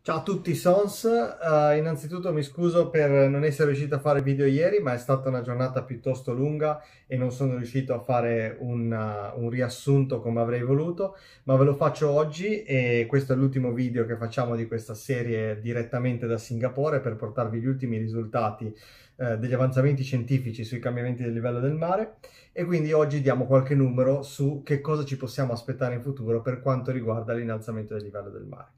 Ciao a tutti Sons, uh, innanzitutto mi scuso per non essere riuscito a fare video ieri ma è stata una giornata piuttosto lunga e non sono riuscito a fare un, uh, un riassunto come avrei voluto ma ve lo faccio oggi e questo è l'ultimo video che facciamo di questa serie direttamente da Singapore per portarvi gli ultimi risultati uh, degli avanzamenti scientifici sui cambiamenti del livello del mare e quindi oggi diamo qualche numero su che cosa ci possiamo aspettare in futuro per quanto riguarda l'innalzamento del livello del mare.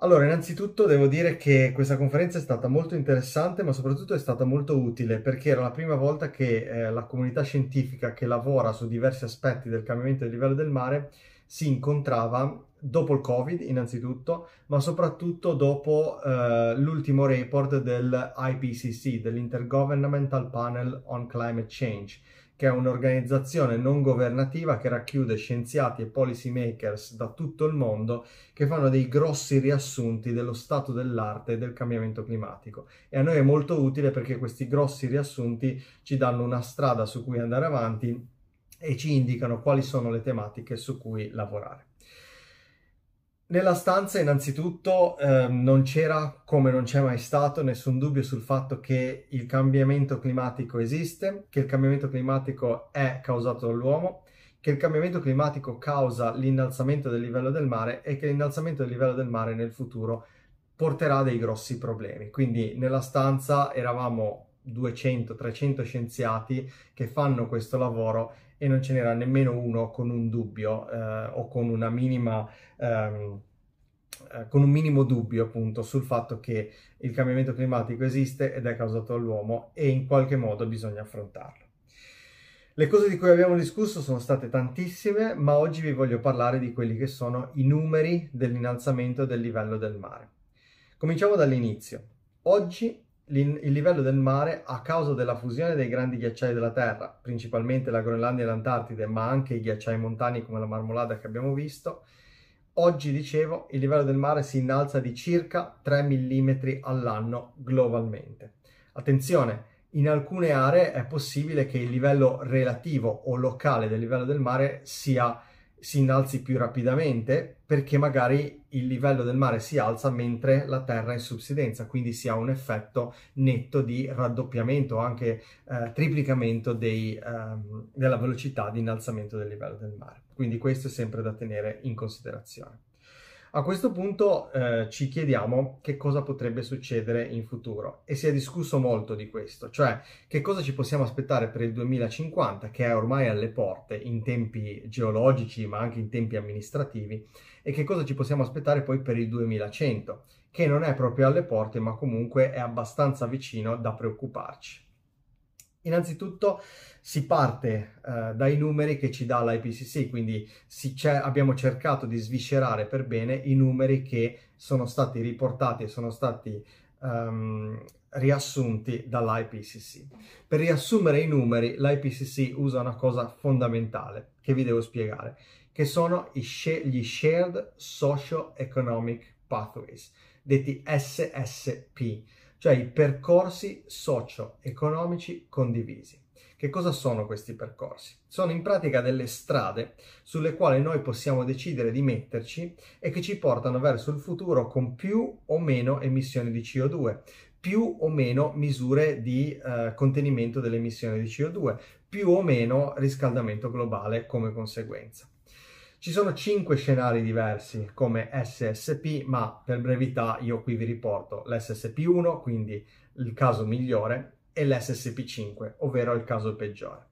Allora, innanzitutto devo dire che questa conferenza è stata molto interessante, ma soprattutto è stata molto utile perché era la prima volta che eh, la comunità scientifica che lavora su diversi aspetti del cambiamento del livello del mare si incontrava dopo il Covid, innanzitutto, ma soprattutto dopo eh, l'ultimo report del IPCC, dell'Intergovernmental Panel on Climate Change, che è un'organizzazione non governativa che racchiude scienziati e policy makers da tutto il mondo che fanno dei grossi riassunti dello stato dell'arte e del cambiamento climatico. E a noi è molto utile perché questi grossi riassunti ci danno una strada su cui andare avanti e ci indicano quali sono le tematiche su cui lavorare. Nella stanza innanzitutto eh, non c'era, come non c'è mai stato, nessun dubbio sul fatto che il cambiamento climatico esiste, che il cambiamento climatico è causato dall'uomo, che il cambiamento climatico causa l'innalzamento del livello del mare e che l'innalzamento del livello del mare nel futuro porterà dei grossi problemi. Quindi nella stanza eravamo 200-300 scienziati che fanno questo lavoro e non ce n'era nemmeno uno con un dubbio eh, o con una minima... Ehm, eh, con un minimo dubbio appunto sul fatto che il cambiamento climatico esiste ed è causato dall'uomo e in qualche modo bisogna affrontarlo. Le cose di cui abbiamo discusso sono state tantissime, ma oggi vi voglio parlare di quelli che sono i numeri dell'innalzamento del livello del mare. Cominciamo dall'inizio. Oggi il livello del mare a causa della fusione dei grandi ghiacciai della Terra, principalmente la Groenlandia e l'Antartide, ma anche i ghiacciai montani come la marmolada che abbiamo visto, oggi dicevo il livello del mare si innalza di circa 3 mm all'anno globalmente. Attenzione, in alcune aree è possibile che il livello relativo o locale del livello del mare sia si innalzi più rapidamente perché magari il livello del mare si alza mentre la terra è in subsidenza, quindi si ha un effetto netto di raddoppiamento o anche eh, triplicamento dei, ehm, della velocità di innalzamento del livello del mare. Quindi questo è sempre da tenere in considerazione. A questo punto eh, ci chiediamo che cosa potrebbe succedere in futuro e si è discusso molto di questo, cioè che cosa ci possiamo aspettare per il 2050 che è ormai alle porte in tempi geologici ma anche in tempi amministrativi e che cosa ci possiamo aspettare poi per il 2100 che non è proprio alle porte ma comunque è abbastanza vicino da preoccuparci. Innanzitutto si parte eh, dai numeri che ci dà l'IPCC, quindi abbiamo cercato di sviscerare per bene i numeri che sono stati riportati e sono stati um, riassunti dall'IPCC. Per riassumere i numeri l'IPCC usa una cosa fondamentale che vi devo spiegare, che sono gli Shared Socio-Economic Pathways, detti SSP cioè i percorsi socio-economici condivisi. Che cosa sono questi percorsi? Sono in pratica delle strade sulle quali noi possiamo decidere di metterci e che ci portano verso il futuro con più o meno emissioni di CO2, più o meno misure di eh, contenimento delle emissioni di CO2, più o meno riscaldamento globale come conseguenza. Ci sono cinque scenari diversi come SSP, ma per brevità io qui vi riporto l'SSP1, quindi il caso migliore, e l'SSP5, ovvero il caso peggiore.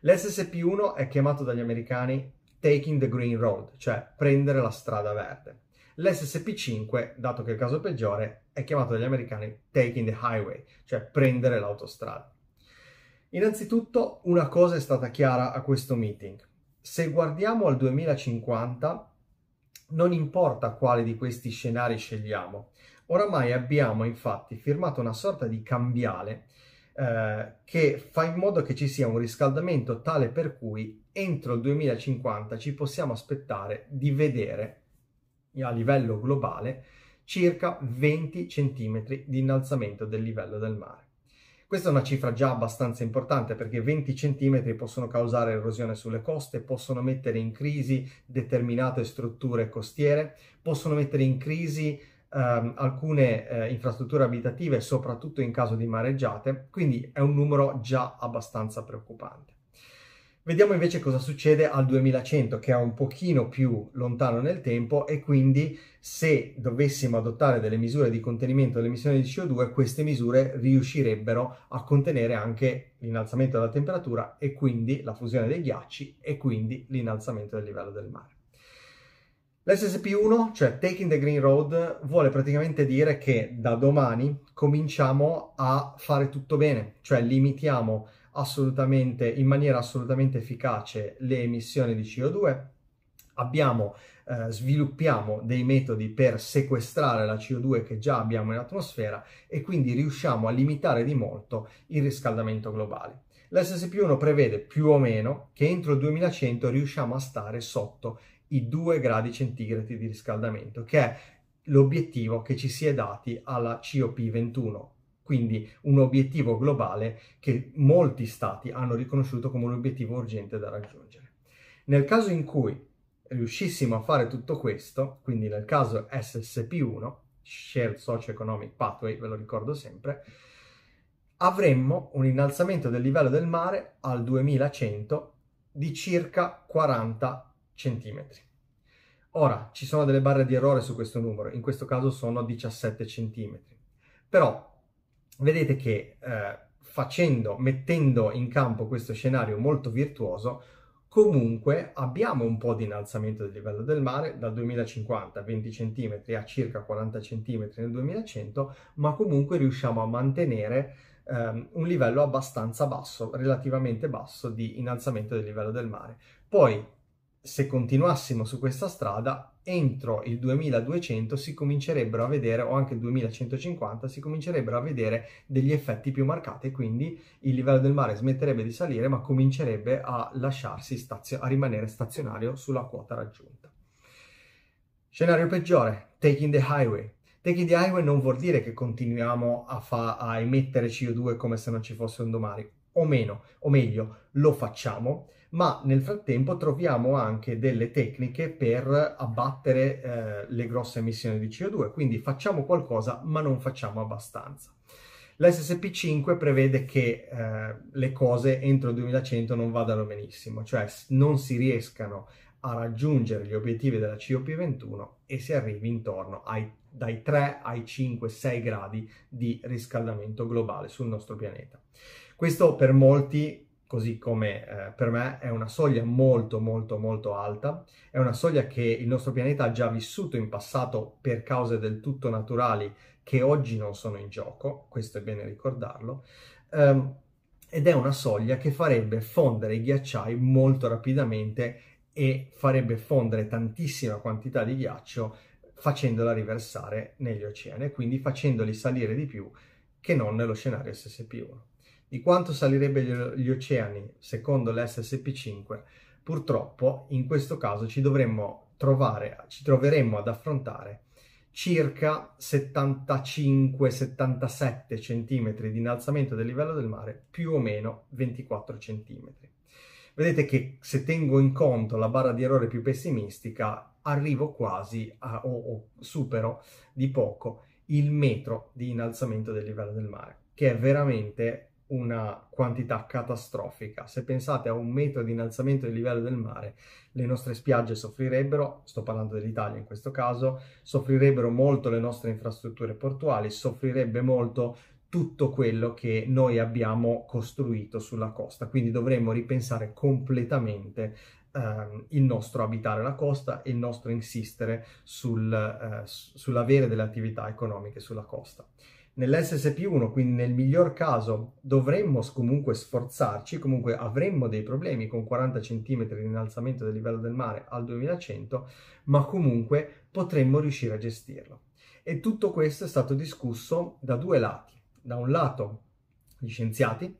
L'SSP1 è chiamato dagli americani taking the green road, cioè prendere la strada verde. L'SSP5, dato che è il caso peggiore, è chiamato dagli americani taking the highway, cioè prendere l'autostrada. Innanzitutto una cosa è stata chiara a questo meeting se guardiamo al 2050, non importa quale di questi scenari scegliamo. Oramai abbiamo infatti firmato una sorta di cambiale eh, che fa in modo che ci sia un riscaldamento tale per cui entro il 2050 ci possiamo aspettare di vedere a livello globale circa 20 cm di innalzamento del livello del mare. Questa è una cifra già abbastanza importante perché 20 cm possono causare erosione sulle coste, possono mettere in crisi determinate strutture costiere, possono mettere in crisi Um, alcune eh, infrastrutture abitative, soprattutto in caso di mareggiate, quindi è un numero già abbastanza preoccupante. Vediamo invece cosa succede al 2100, che è un pochino più lontano nel tempo e quindi se dovessimo adottare delle misure di contenimento delle emissioni di CO2, queste misure riuscirebbero a contenere anche l'innalzamento della temperatura e quindi la fusione dei ghiacci e quindi l'innalzamento del livello del mare. L'SSP1, cioè Taking the Green Road, vuole praticamente dire che da domani cominciamo a fare tutto bene, cioè limitiamo assolutamente, in maniera assolutamente efficace le emissioni di CO2, abbiamo eh, sviluppiamo dei metodi per sequestrare la CO2 che già abbiamo in atmosfera e quindi riusciamo a limitare di molto il riscaldamento globale. L'SSP1 prevede più o meno che entro il 2100 riusciamo a stare sotto i 2 gradi centigradi di riscaldamento, che è l'obiettivo che ci si è dati alla COP21, quindi un obiettivo globale che molti stati hanno riconosciuto come un obiettivo urgente da raggiungere. Nel caso in cui riuscissimo a fare tutto questo, quindi nel caso SSP1, Shared Socio-Economic Pathway, ve lo ricordo sempre, avremmo un innalzamento del livello del mare al 2100 di circa 40 cm. Ora, ci sono delle barre di errore su questo numero, in questo caso sono 17 cm. Però vedete che eh, facendo, mettendo in campo questo scenario molto virtuoso, comunque abbiamo un po' di innalzamento del livello del mare dal 2050 a 20 cm a circa 40 cm nel 2100 ma comunque riusciamo a mantenere um, un livello abbastanza basso relativamente basso di innalzamento del livello del mare poi se continuassimo su questa strada entro il 2200 si comincerebbero a vedere, o anche il 2150, si comincerebbero a vedere degli effetti più marcati, quindi il livello del mare smetterebbe di salire, ma comincerebbe a lasciarsi stazio- a rimanere stazionario sulla quota raggiunta. Scenario peggiore, taking the highway. Taking the highway non vuol dire che continuiamo a, fa- a emettere CO2 come se non ci fosse un domani, o meno, o meglio, lo facciamo, ma nel frattempo troviamo anche delle tecniche per abbattere eh, le grosse emissioni di CO2, quindi facciamo qualcosa ma non facciamo abbastanza. L'SSP5 prevede che eh, le cose entro il 2100 non vadano benissimo, cioè non si riescano a raggiungere gli obiettivi della COP21 e si arrivi intorno ai, dai 3 ai 5, 6 gradi di riscaldamento globale sul nostro pianeta. Questo per molti così come eh, per me è una soglia molto molto molto alta, è una soglia che il nostro pianeta ha già vissuto in passato per cause del tutto naturali che oggi non sono in gioco, questo è bene ricordarlo, um, ed è una soglia che farebbe fondere i ghiacciai molto rapidamente e farebbe fondere tantissima quantità di ghiaccio facendola riversare negli oceani, quindi facendoli salire di più che non nello scenario SSP1 di quanto salirebbero gli oceani secondo l'SSP5, purtroppo in questo caso ci dovremmo trovare, ci troveremmo ad affrontare circa 75-77 cm di innalzamento del livello del mare, più o meno 24 cm. Vedete che se tengo in conto la barra di errore più pessimistica, arrivo quasi a, o, o supero di poco il metro di innalzamento del livello del mare, che è veramente una quantità catastrofica. Se pensate a un metro di innalzamento del livello del mare, le nostre spiagge soffrirebbero, sto parlando dell'Italia in questo caso, soffrirebbero molto le nostre infrastrutture portuali, soffrirebbe molto tutto quello che noi abbiamo costruito sulla costa. Quindi dovremmo ripensare completamente ehm, il nostro abitare la costa e il nostro insistere sul, eh, sull'avere delle attività economiche sulla costa. Nell'SSP1, quindi nel miglior caso, dovremmo comunque sforzarci, comunque avremmo dei problemi con 40 cm di innalzamento del livello del mare al 2100, ma comunque potremmo riuscire a gestirlo. E tutto questo è stato discusso da due lati. Da un lato gli scienziati,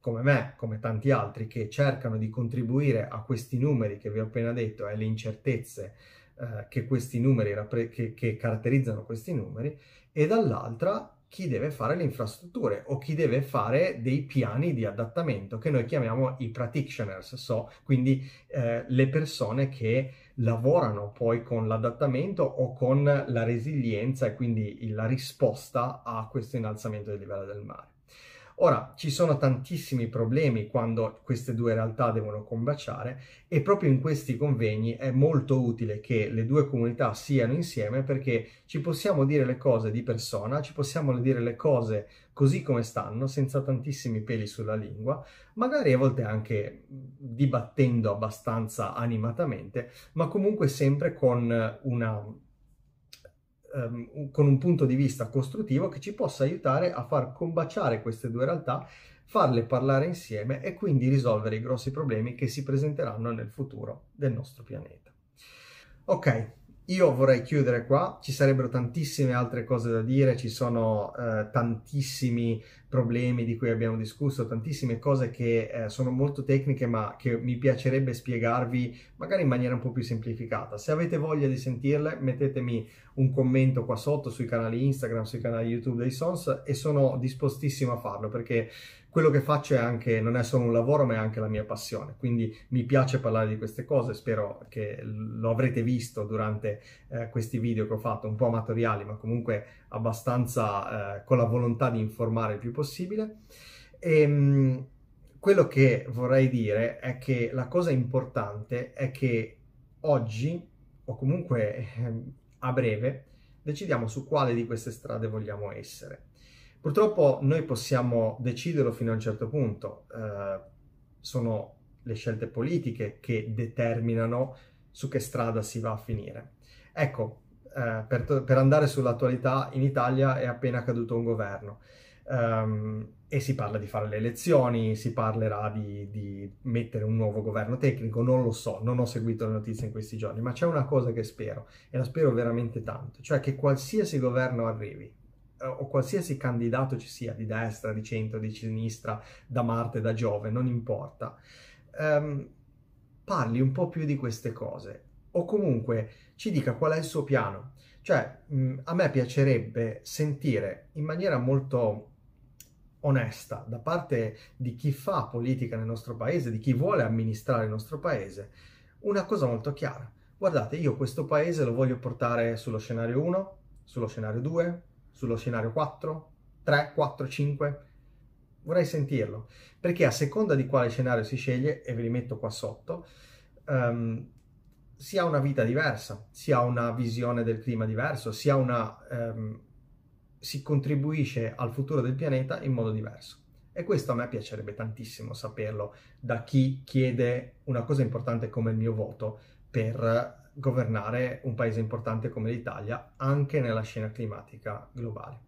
come me, come tanti altri, che cercano di contribuire a questi numeri che vi ho appena detto e alle incertezze eh, che, questi numeri, che, che caratterizzano questi numeri, e dall'altra chi deve fare le infrastrutture o chi deve fare dei piani di adattamento che noi chiamiamo i practitioners, so, quindi eh, le persone che lavorano poi con l'adattamento o con la resilienza e quindi la risposta a questo innalzamento del livello del mare. Ora, ci sono tantissimi problemi quando queste due realtà devono combaciare e proprio in questi convegni è molto utile che le due comunità siano insieme perché ci possiamo dire le cose di persona, ci possiamo dire le cose così come stanno, senza tantissimi peli sulla lingua, magari a volte anche dibattendo abbastanza animatamente, ma comunque sempre con una ehm, con un punto di vista costruttivo che ci possa aiutare a far combaciare queste due realtà, farle parlare insieme e quindi risolvere i grossi problemi che si presenteranno nel futuro del nostro pianeta. Ok, io vorrei chiudere qua, ci sarebbero tantissime altre cose da dire, ci sono eh, tantissimi problemi di cui abbiamo discusso, tantissime cose che eh, sono molto tecniche ma che mi piacerebbe spiegarvi magari in maniera un po' più semplificata. Se avete voglia di sentirle mettetemi un commento qua sotto sui canali Instagram, sui canali YouTube dei Sons e sono dispostissimo a farlo perché quello che faccio è anche, non è solo un lavoro ma è anche la mia passione, quindi mi piace parlare di queste cose, spero che lo avrete visto durante eh, questi video che ho fatto, un po' amatoriali ma comunque abbastanza eh, con la volontà di informare il più possibile possibile. E, ehm, quello che vorrei dire è che la cosa importante è che oggi, o comunque ehm, a breve, decidiamo su quale di queste strade vogliamo essere. Purtroppo noi possiamo deciderlo fino a un certo punto, eh, sono le scelte politiche che determinano su che strada si va a finire. Ecco, eh, per, per andare sull'attualità, in Italia è appena caduto un governo. Um, e si parla di fare le elezioni, si parlerà di, di, mettere un nuovo governo tecnico, non lo so, non ho seguito le notizie in questi giorni, ma c'è una cosa che spero, e la spero veramente tanto, cioè che qualsiasi governo arrivi, eh, o qualsiasi candidato ci sia, di destra, di centro, di sinistra, da Marte, da Giove, non importa, ehm, parli un po' più di queste cose, o comunque ci dica qual è il suo piano. Cioè, mh, a me piacerebbe sentire in maniera molto onesta da parte di chi fa politica nel nostro paese, di chi vuole amministrare il nostro paese, una cosa molto chiara. Guardate, io questo paese lo voglio portare sullo scenario 1, sullo scenario 2, sullo scenario 4, 3, 4, 5. Vorrei sentirlo, perché a seconda di quale scenario si sceglie, e ve li metto qua sotto, um, si ha una vita diversa, si ha una visione del clima diverso, si ha una... Um, si contribuisce al futuro del pianeta in modo diverso. E questo a me piacerebbe tantissimo saperlo da chi chiede una cosa importante come il mio voto per governare un paese importante come l'Italia anche nella scena climatica globale.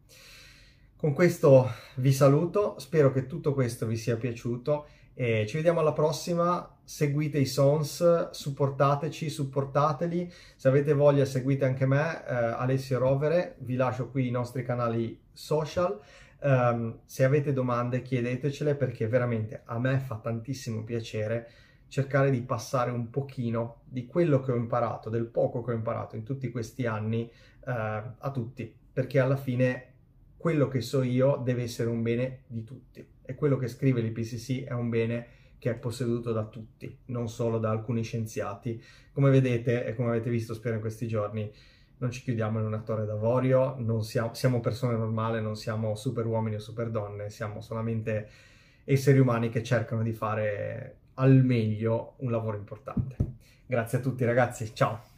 Con questo vi saluto, spero che tutto questo vi sia piaciuto e ci vediamo alla prossima seguite i Sons, supportateci, supportateli. Se avete voglia seguite anche me, eh, Alessio Rovere, vi lascio qui i nostri canali social. Um, se avete domande chiedetecele perché veramente a me fa tantissimo piacere cercare di passare un pochino di quello che ho imparato, del poco che ho imparato in tutti questi anni uh, a tutti, perché alla fine quello che so io deve essere un bene di tutti e quello che scrive l'IPCC è un bene di tutti che è posseduto da tutti, non solo da alcuni scienziati. Come vedete e come avete visto spero in questi giorni, non ci chiudiamo in una torre d'avorio, siamo, siamo, persone normali, non siamo super uomini o super donne, siamo solamente esseri umani che cercano di fare al meglio un lavoro importante. Grazie a tutti ragazzi, ciao!